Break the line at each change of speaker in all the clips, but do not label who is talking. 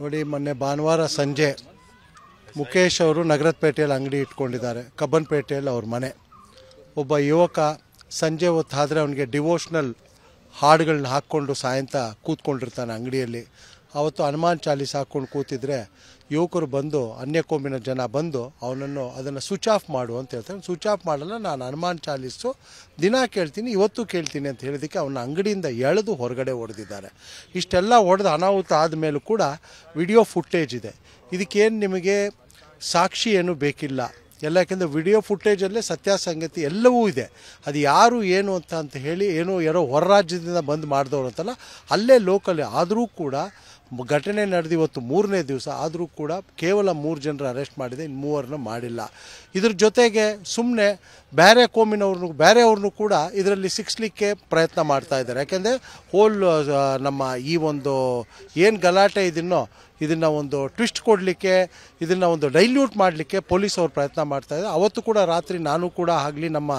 ನೋಡಿ ಮೊನ್ನೆ ಭಾನುವಾರ ಸಂಜೆ ಮುಖೇಶ್ ಅವರು ನಗರದ ಪೇಟೆಯಲ್ಲಿ ಅಂಗಡಿ ಇಟ್ಕೊಂಡಿದ್ದಾರೆ ಕಬ್ಬನ್ ಪೇಟೆಯಲ್ಲಿ ಅವ್ರ ಮನೆ ಒಬ್ಬ ಯುವಕ ಸಂಜೆ ಹೊತ್ತಾದರೆ ಅವನಿಗೆ ಡಿವೋಷ್ನಲ್ ಹಾಡುಗಳನ್ನ ಹಾಕ್ಕೊಂಡು ಸಾಯಂತ ಕೂತ್ಕೊಂಡಿರ್ತಾನೆ ಅಂಗಡಿಯಲ್ಲಿ ಅವತ್ತು ಹನುಮಾನ್ ಚಾಲೀಸ್ ಹಾಕ್ಕೊಂಡು ಕೂತಿದ್ರೆ ಯುವಕರು ಬಂದು ಅನ್ಯ ಕೋಮಿನ ಜನ ಬಂದು ಅವನನ್ನು ಅದನ್ನು ಸ್ವಿಚ್ ಆಫ್ ಮಾಡು ಅಂತ ಹೇಳ್ತಾನೆ ಸ್ವಿಚ್ ಆಫ್ ಮಾಡಲ್ಲ ನಾನು ಹನುಮಾನ್ ಚಾಲೀಸು ದಿನ ಕೇಳ್ತೀನಿ ಇವತ್ತು ಕೇಳ್ತೀನಿ ಅಂತ ಹೇಳಿದಕ್ಕೆ ಅವನ ಅಂಗಡಿಯಿಂದ ಎಳೆದು ಹೊರಗಡೆ ಹೊಡೆದಿದ್ದಾರೆ ಇಷ್ಟೆಲ್ಲ ಹೊಡೆದು ಅನಾಹುತ ಆದಮೇಲೂ ಕೂಡ ವಿಡಿಯೋ ಫುಟೇಜ್ ಇದೆ ಇದಕ್ಕೇನು ನಿಮಗೆ ಸಾಕ್ಷಿ ಏನು ಬೇಕಿಲ್ಲ ಎಲ್ಲ ಯಾಕೆಂದರೆ ವಿಡಿಯೋ ಫುಟೇಜಲ್ಲೇ ಸತ್ಯಾಸಂಗತಿ ಎಲ್ಲವೂ ಇದೆ ಅದು ಯಾರು ಏನು ಅಂತ ಅಂತ ಹೇಳಿ ಏನೋ ಯಾರೋ ಹೊರ ರಾಜ್ಯದಿಂದ ಬಂದು ಮಾಡಿದವರು ಅಂತಲ್ಲ ಅಲ್ಲೇ ಲೋಕಲ್ ಆದರೂ ಕೂಡ ಘಟನೆ ನಡೆದು ಇವತ್ತು ಮೂರನೇ ದಿವಸ ಆದರೂ ಕೂಡ ಕೇವಲ ಮೂರು ಜನರು ಅರೆಸ್ಟ್ ಮಾಡಿದೆ ಇನ್ನು ಮೂವರನ್ನ ಮಾಡಿಲ್ಲ ಇದ್ರ ಜೊತೆಗೆ ಸುಮ್ಮನೆ ಬೇರೆ ಕೋಮಿನವ್ರನ್ನೂ ಬೇರೆಯವ್ರನ್ನೂ ಕೂಡ ಇದರಲ್ಲಿ ಸಿಕ್ಸ್ಲಿಕ್ಕೆ ಪ್ರಯತ್ನ ಮಾಡ್ತಾ ಇದ್ದಾರೆ ಯಾಕೆಂದರೆ ಹೋಲ್ ನಮ್ಮ ಈ ಒಂದು ಏನು ಗಲಾಟೆ ಇದನ್ನೋ ಇದನ್ನು ಒಂದು ಟ್ವಿಸ್ಟ್ ಕೊಡಲಿಕ್ಕೆ ಇದನ್ನು ಒಂದು ಡೈಲ್ಯೂಟ್ ಮಾಡಲಿಕ್ಕೆ ಪೊಲೀಸ್ ಅವರು ಪ್ರಯತ್ನ ಇದ್ದಾರೆ ಅವತ್ತು ಕೂಡ ರಾತ್ರಿ ನಾನು ಕೂಡ ಆಗಲಿ ನಮ್ಮ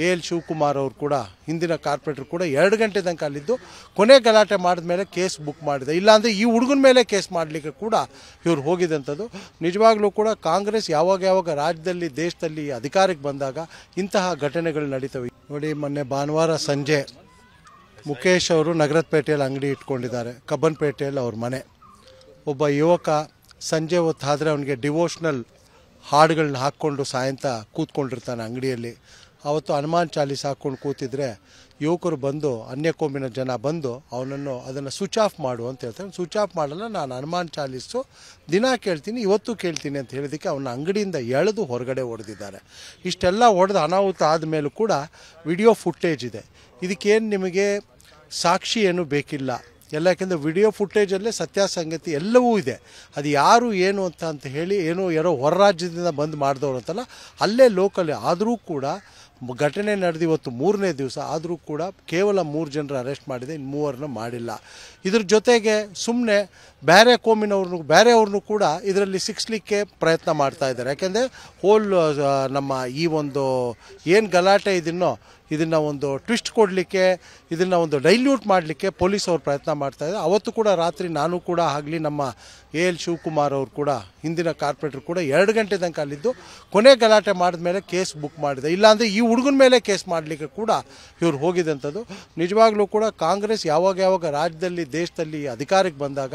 ಎ ಎಲ್ ಶಿವಕುಮಾರ್ ಅವರು ಕೂಡ ಹಿಂದಿನ ಕಾರ್ಪೊರೇಟರ್ ಕೂಡ ಎರಡು ಗಂಟೆ ತನಕ ಅಲ್ಲಿದ್ದು ಕೊನೆ ಗಲಾಟೆ ಮಾಡಿದ ಮೇಲೆ ಕೇಸ್ ಬುಕ್ ಮಾಡಿದೆ ಇಲ್ಲಾಂದರೆ ಈ ಹುಡುಗನ ಮೇಲೆ ಕೇಸ್ ಮಾಡಲಿಕ್ಕೆ ಕೂಡ ಇವರು ಹೋಗಿದಂಥದ್ದು ನಿಜವಾಗ್ಲೂ ಕೂಡ ಕಾಂಗ್ರೆಸ್ ಯಾವಾಗ ಯಾವಾಗ ರಾಜ್ಯದಲ್ಲಿ ದೇಶದಲ್ಲಿ ಅಧಿಕಾರಕ್ಕೆ ಬಂದಾಗ ಇಂತಹ ಘಟನೆಗಳು ನಡೀತವೆ ನೋಡಿ ಮೊನ್ನೆ ಭಾನುವಾರ ಸಂಜೆ ಮುಖೇಶ್ ಅವರು ನಗರದ ಪೇಟೆಯಲ್ಲಿ ಅಂಗಡಿ ಇಟ್ಕೊಂಡಿದ್ದಾರೆ ಕಬ್ಬನ್ಪೇಟೆಯಲ್ಲಿ ಅವ್ರ ಮನೆ ಒಬ್ಬ ಯುವಕ ಸಂಜೆ ಹೊತ್ತಾದರೆ ಅವನಿಗೆ ಡಿವೋಷ್ನಲ್ ಹಾಡುಗಳನ್ನ ಹಾಕ್ಕೊಂಡು ಸಾಯಂತ ಕೂತ್ಕೊಂಡಿರ್ತಾನೆ ಅಂಗಡಿಯಲ್ಲಿ ಅವತ್ತು ಹನುಮಾನ್ ಚಾಲೀಸ್ ಹಾಕ್ಕೊಂಡು ಕೂತಿದ್ರೆ ಯುವಕರು ಬಂದು ಅನ್ಯ ಕೋಮಿನ ಜನ ಬಂದು ಅವನನ್ನು ಅದನ್ನು ಸ್ವಿಚ್ ಆಫ್ ಮಾಡು ಅಂತ ಹೇಳ್ತಾನೆ ಸ್ವಿಚ್ ಆಫ್ ಮಾಡಲ್ಲ ನಾನು ಹನುಮಾನ್ ಚಾಲೀಸು ದಿನ ಕೇಳ್ತೀನಿ ಇವತ್ತು ಕೇಳ್ತೀನಿ ಅಂತ ಹೇಳಿದಕ್ಕೆ ಅವನ ಅಂಗಡಿಯಿಂದ ಎಳೆದು ಹೊರಗಡೆ ಹೊಡೆದಿದ್ದಾರೆ ಇಷ್ಟೆಲ್ಲ ಹೊಡೆದು ಅನಾಹುತ ಆದಮೇಲೂ ಕೂಡ ವಿಡಿಯೋ ಫುಟೇಜ್ ಇದೆ ಇದಕ್ಕೇನು ನಿಮಗೆ ಸಾಕ್ಷಿ ಏನು ಬೇಕಿಲ್ಲ ಎಲ್ಲ ಯಾಕೆಂದರೆ ವಿಡಿಯೋ ಫುಟೇಜಲ್ಲೇ ಸತ್ಯಾಸಂಗತಿ ಎಲ್ಲವೂ ಇದೆ ಅದು ಯಾರು ಏನು ಅಂತ ಅಂತ ಹೇಳಿ ಏನೋ ಯಾರೋ ಹೊರ ರಾಜ್ಯದಿಂದ ಬಂದು ಮಾಡಿದವರು ಅಂತಲ್ಲ ಅಲ್ಲೇ ಲೋಕಲ್ ಆದರೂ ಕೂಡ ಘಟನೆ ನಡೆದು ಇವತ್ತು ಮೂರನೇ ದಿವಸ ಆದರೂ ಕೂಡ ಕೇವಲ ಮೂರು ಜನರ ಅರೆಸ್ಟ್ ಮಾಡಿದೆ ಇನ್ನು ಮೂವರನ್ನ ಮಾಡಿಲ್ಲ ಇದ್ರ ಜೊತೆಗೆ ಸುಮ್ಮನೆ ಬೇರೆ ಕೋಮಿನವ್ರನ್ನೂ ಬೇರೆಯವ್ರನ್ನೂ ಕೂಡ ಇದರಲ್ಲಿ ಸಿಕ್ಸ್ಲಿಕ್ಕೆ ಪ್ರಯತ್ನ ಮಾಡ್ತಾ ಇದ್ದಾರೆ ಯಾಕೆಂದರೆ ಹೋಲ್ ನಮ್ಮ ಈ ಒಂದು ಏನು ಗಲಾಟೆ ಇದನ್ನೋ ಇದನ್ನು ಒಂದು ಟ್ವಿಸ್ಟ್ ಕೊಡಲಿಕ್ಕೆ ಇದನ್ನು ಒಂದು ಡೈಲ್ಯೂಟ್ ಮಾಡಲಿಕ್ಕೆ ಪೊಲೀಸ್ ಅವರು ಪ್ರಯತ್ನ ಇದ್ದಾರೆ ಅವತ್ತು ಕೂಡ ರಾತ್ರಿ ನಾನು ಕೂಡ ಆಗಲಿ ನಮ್ಮ ಎ ಎಲ್ ಶಿವಕುಮಾರ್ ಅವರು ಕೂಡ ಹಿಂದಿನ ಕಾರ್ಪೊರೇಟರ್ ಕೂಡ ಎರಡು ಗಂಟೆ ತನಕ ಅಲ್ಲಿದ್ದು ಕೊನೆ ಗಲಾಟೆ ಮಾಡಿದ ಮೇಲೆ ಕೇಸ್ ಬುಕ್ ಮಾಡಿದೆ ಇಲ್ಲಾಂದರೆ ಈ ಹುಡುಗನ ಮೇಲೆ ಕೇಸ್ ಮಾಡಲಿಕ್ಕೆ ಕೂಡ ಇವ್ರು ಹೋಗಿದ್ದಂಥದ್ದು ನಿಜವಾಗಲೂ ಕೂಡ ಕಾಂಗ್ರೆಸ್ ಯಾವಾಗ ಯಾವಾಗ ರಾಜ್ಯದಲ್ಲಿ ದೇಶದಲ್ಲಿ ಅಧಿಕಾರಕ್ಕೆ ಬಂದಾಗ